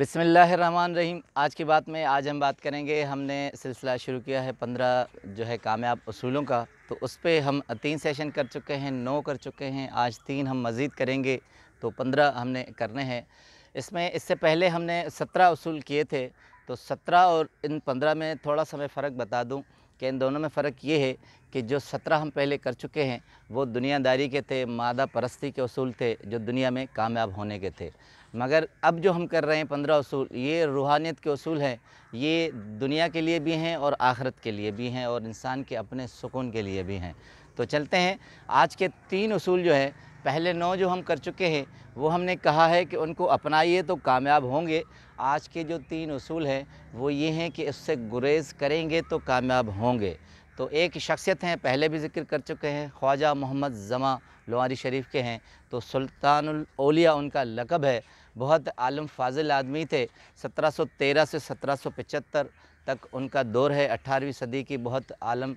रहीम आज की बात में आज हम बात करेंगे हमने सिलसिला शुरू किया है पंद्रह जो है कामयाब असूलों का तो उस पर हम तीन सेशन कर चुके हैं नौ कर चुके हैं आज तीन हम मज़ीद करेंगे तो पंद्रह हमने करने हैं इसमें इससे पहले हमने सत्रह असूल किए थे तो सत्रह और इन पंद्रह में थोड़ा सा मैं फ़र्क बता दूँ कि इन दोनों में फ़र्क ये है कि जो सत्रह हम पहले कर चुके हैं वो दुनियादारी के थे मादा परस्ती के असूल थे जो दुनिया में कामयाब होने के थे मगर अब जो हम कर रहे हैं पंद्रह असूल ये रूहानियत के असूल हैं ये दुनिया के लिए भी हैं और आखरत के लिए भी हैं और इंसान के अपने सुकून के लिए भी हैं तो चलते हैं आज के तीन असूल जो है पहले नौ जो हम कर चुके हैं वो हमने कहा है कि उनको अपनाइए तो कामयाब होंगे आज के जो तीन असूल हैं वो ये हैं कि इससे गुरेज करेंगे तो कामयाब होंगे तो एक शख्सियत हैं पहले भी जिक्र कर चुके हैं ख्वाजा मोहम्मद जमा लोहारी शरीफ के हैं तो सुल्तानुलिया उनका लकब है बहुत आलम फाजिल आदमी थे 1713 से 1775 तक उनका दौर है 18वीं सदी की बहुत आलम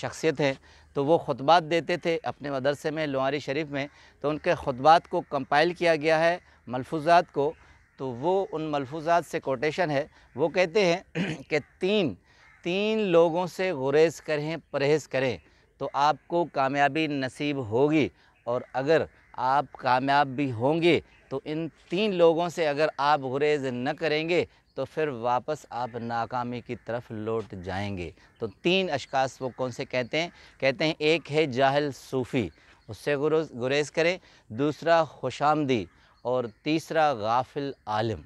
शख्सियत हैं तो वो खुतबात देते थे अपने मदरसे में लोहारी शरीफ में तो उनके खुतबात को कंपाइल किया गया है मलफूजात को तो वो उन मलफूजात से कोटेशन है वो कहते हैं कि तीन तीन लोगों से गुरेज करें परहेज़ करें तो आपको कामयाबी नसीब होगी और अगर आप कामयाब भी होंगे तो इन तीन लोगों से अगर आप गुरेज न करेंगे तो फिर वापस आप नाकामी की तरफ लौट जाएंगे तो तीन अशकास वो कौन से कहते हैं कहते हैं एक है जाहल सूफ़ी उससे गुरेज करें दूसरा खुशामदी और तीसरा गाफिल आलम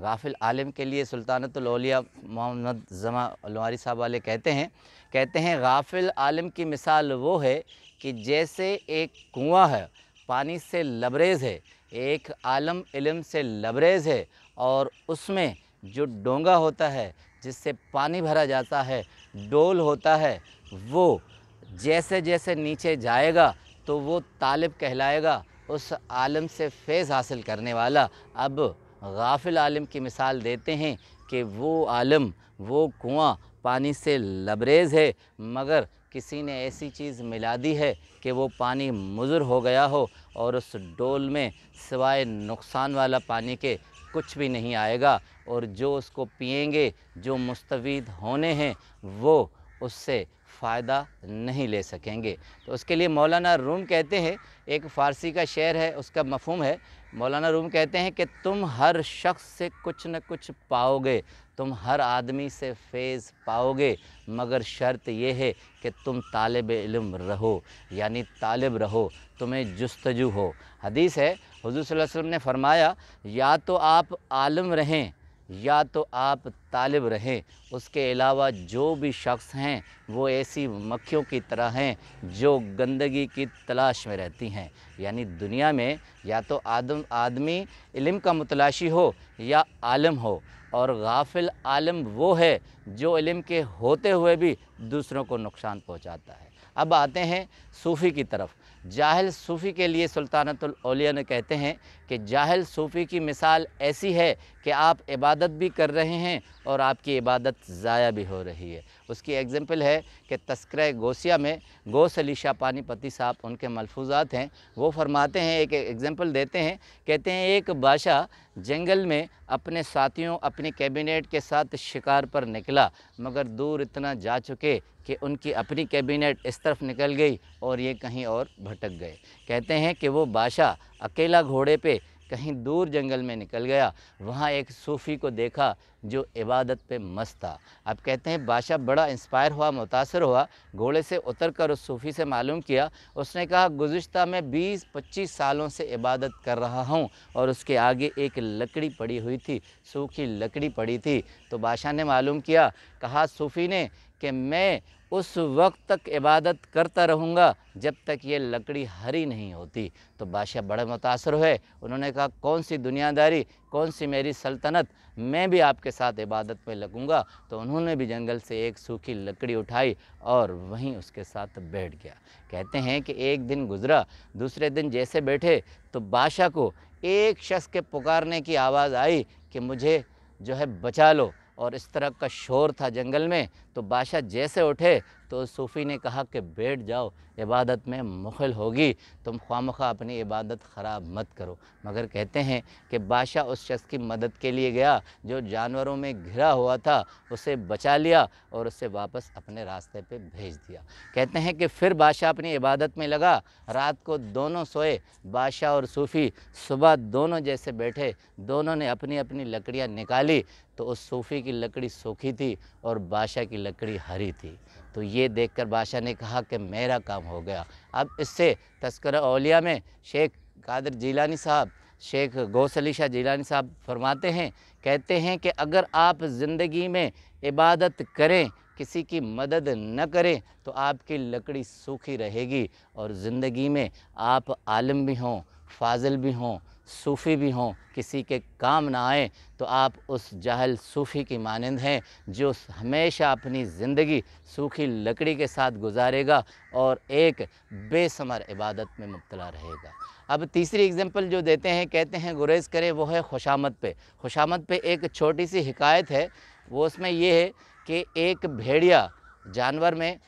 गाफिल आलम के लिए सुल्तानतलौलिया मोहम्मद जमा साहब वाले कहते हैं कहते हैं गाफिल आलम की मिसाल वो है कि जैसे एक कुआँ है पानी से लबरेज है एक आलम इलम से लबरेज है और उसमें जो डोंगा होता है जिससे पानी भरा जाता है डोल होता है वो जैसे जैसे नीचे जाएगा तो वो तालिब कहलाएगा उस आलम से फैज़ हासिल करने वाला अब गाफिल आलम की मिसाल देते हैं कि वो आलम वो कुआं पानी से लबरेज है मगर किसी ने ऐसी चीज़ मिला दी है कि वो पानी मुजर हो गया हो और उस डोल में सिवाय नुकसान वाला पानी के कुछ भी नहीं आएगा और जो उसको पिएंगे जो मुस्तविद होने हैं वो उससे फ़ायदा नहीं ले सकेंगे तो उसके लिए मौलाना रूम कहते हैं एक फ़ारसी का शेर है उसका मफहम है मौलाना रूम कहते हैं कि तुम हर शख्स से कुछ न कुछ पाओगे तुम हर आदमी से फेज़ पाओगे मगर शर्त यह है कि तुम तालब इलम रहो यानी तालब रहो तुम्हें जस्तजू हो हदीस है हजूर वसल्लम ने फरमाया या तो आप आलम रहें या तो आप तालब रहें उसके अलावा जो भी शख्स हैं वो ऐसी मक्खियों की तरह हैं जो गंदगी की तलाश में रहती हैं यानी दुनिया में या तो आदम आदमी इलम का मुतलाशी हो या आलम हो और गाफिल आलम वो है जो इलम के होते हुए भी दूसरों को नुकसान पहुँचाता है अब आते हैं सूफ़ी की तरफ जाहल सूफ़ी के लिए सुल्तानतलिया ने कहते हैं कि जाहल सूफ़ी की मिसाल ऐसी है कि आप इबादत भी कर रहे हैं और आपकी इबादत ज़ाया भी हो रही है उसकी एग्जांपल है कि तस्कर गोसिया में गोस अली शाह पानीपति साहब उनके मलफूजात हैं वो फरमाते हैं एक एग्ज़ाम्पल देते हैं कहते हैं एक बादशाह जंगल में अपने साथियों अपनी कैबिनेट के साथ शिकार पर निकला मगर दूर इतना जा चुके कि उनकी अपनी कैबिनेट इस तरफ निकल गई और ये कहीं और भटक गए कहते हैं कि वो बादशाह अकेला घोड़े पे कहीं दूर जंगल में निकल गया वहाँ एक सूफ़ी को देखा जो इबादत पे मस्त था अब कहते हैं बादशाह बड़ा इंस्पायर हुआ मुतासर हुआ घोड़े से उतर कर उस सूफ़ी से मालूम किया उसने कहा गुज्त मैं 20-25 सालों से इबादत कर रहा हूँ और उसके आगे एक लकड़ी पड़ी हुई थी सूखी लकड़ी पड़ी थी तो बादशाह ने मालूम किया कहा सूफ़ी ने कि मैं उस वक्त तक इबादत करता रहूँगा जब तक ये लकड़ी हरी नहीं होती तो बादशाह बड़े मुतासर हुए उन्होंने कहा कौन सी दुनियादारी कौन सी मेरी सल्तनत मैं भी आपके साथ इबादत में लगूँगा तो उन्होंने भी जंगल से एक सूखी लकड़ी उठाई और वहीं उसके साथ बैठ गया कहते हैं कि एक दिन गुज़रा दूसरे दिन जैसे बैठे तो बादशाह को एक शख्स के पुकारने की आवाज़ आई कि मुझे जो है बचा लो और इस तरह का शोर था जंगल में तो बादशाह जैसे उठे तो सूफ़ी ने कहा कि बैठ जाओ इबादत में मुखल होगी तुम ख़्वा अपनी इबादत ख़राब मत करो मगर कहते हैं कि बादशाह उस शख्स की मदद के लिए गया जो जानवरों में घिरा हुआ था उसे बचा लिया और उसे वापस अपने रास्ते पे भेज दिया कहते हैं कि फिर बादशाह अपनी इबादत में लगा रात को दोनों सोए बादशाह और सूफ़ी सुबह दोनों जैसे बैठे दोनों ने अपनी अपनी लकड़ियाँ निकाली तो उस सूफ़ी की लकड़ी सूखी थी और बादशाह की लकड़ी हरी थी तो ये देखकर बादशाह ने कहा कि मेरा काम हो गया अब इससे तस्कर अलिया में शेख कादर जीलानी साहब शेख गौसली शाह जीलानी साहब फरमाते हैं कहते हैं कि अगर आप ज़िंदगी में इबादत करें किसी की मदद न करें तो आपकी लकड़ी सूखी रहेगी और ज़िंदगी में आप आलम भी हों फाजिल भी हों सूफ़ी भी हों किसी के काम ना आए तो आप उस जाहल सूफ़ी की मानंद हैं जो हमेशा अपनी ज़िंदगी सूखी लकड़ी के साथ गुजारेगा और एक बेसमर इबादत में मुबतला रहेगा अब तीसरी एग्ज़ाम्पल जो देते हैं कहते हैं गुरेज़ करें वो है खुशामद पे खुशामद पे एक छोटी सी हिकायत है वो उसमें ये है कि एक भेड़िया जानवर में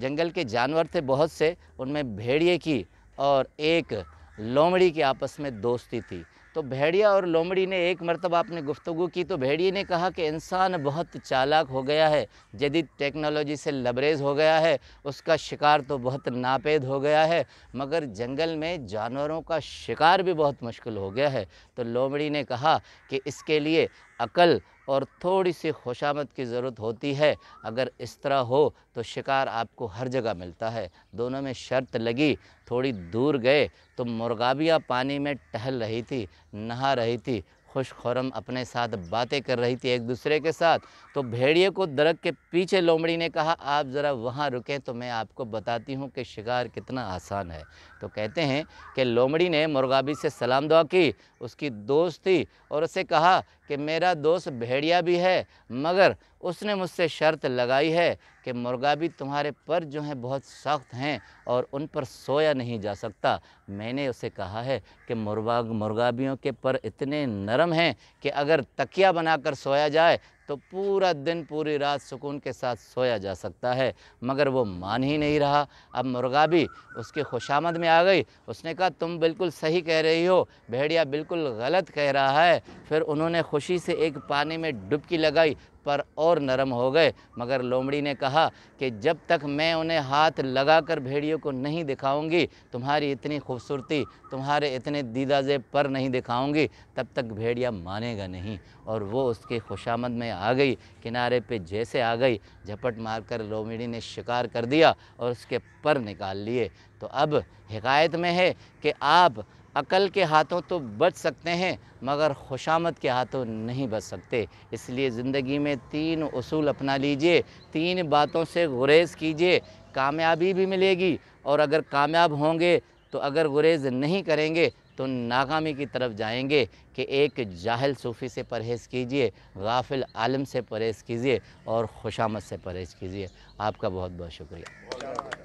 जंगल के जानवर थे बहुत से उनमें भेड़िए की और एक लोमड़ी के आपस में दोस्ती थी तो भेड़िया और लोमड़ी ने एक मरतबा आपने गुफ्तु की तो भेड़िए ने कहा कि इंसान बहुत चालाक हो गया है जदीद टेक्नोलॉजी से लबरेज हो गया है उसका शिकार तो बहुत नापेद हो गया है मगर जंगल में जानवरों का शिकार भी बहुत मुश्किल हो गया है तो लोमड़ी ने कहा कि इसके लिए अकल और थोड़ी सी खुशामद की ज़रूरत होती है अगर इस तरह हो तो शिकार आपको हर जगह मिलता है दोनों में शर्त लगी थोड़ी दूर गए तो मुर्गाबिया पानी में टहल रही थी नहा रही थी खुश खुरम अपने साथ बातें कर रही थी एक दूसरे के साथ तो भेड़िए को दरक के पीछे लोमड़ी ने कहा आप ज़रा वहाँ रुकें तो मैं आपको बताती हूँ कि शिकार कितना आसान है तो कहते हैं कि लोमड़ी ने मुर्गाबी से सलाम दुआ की उसकी दोस्त थी और उसे कहा कि मेरा दोस्त भेड़िया भी है मगर उसने मुझसे शर्त लगाई है कि मुर्गा भी तुम्हारे पर जो हैं बहुत सख्त हैं और उन पर सोया नहीं जा सकता मैंने उसे कहा है कि मुर्गा मुर्गाबियों के पर इतने नरम हैं कि अगर तकिया बनाकर सोया जाए तो पूरा दिन पूरी रात सुकून के साथ सोया जा सकता है मगर वो मान ही नहीं रहा अब मुर्गा भी उसकी खुशामद में आ गई उसने कहा तुम बिल्कुल सही कह रही हो भेड़िया बिल्कुल गलत कह रहा है फिर उन्होंने खुशी से एक पानी में डुबकी लगाई पर और नरम हो गए मगर लोमड़ी ने कहा कि जब तक मैं उन्हें हाथ लगाकर भेड़ियों को नहीं दिखाऊंगी तुम्हारी इतनी खूबसूरती तुम्हारे इतने दीदाजे पर नहीं दिखाऊंगी तब तक भेड़िया मानेगा नहीं और वो उसके खुशामद में आ गई किनारे पे जैसे आ गई झपट मारकर लोमड़ी ने शिकार कर दिया और उसके पर निकाल लिए तो अब हिकायत में है कि आप अकल के हाथों तो बच सकते हैं मगर खुशामद के हाथों नहीं बच सकते इसलिए ज़िंदगी में तीन असूल अपना लीजिए तीन बातों से गुरेज़ कीजिए कामयाबी भी मिलेगी और अगर कामयाब होंगे तो अगर गुरेज़ नहीं करेंगे तो नाकामी की तरफ जाएंगे कि एक जाहल सूफ़ी से परहेज़ कीजिए गाफिल आलम से परहेज़ कीजिए और खुशामद से परहेज़ कीजिए आपका बहुत बहुत शुक्रिया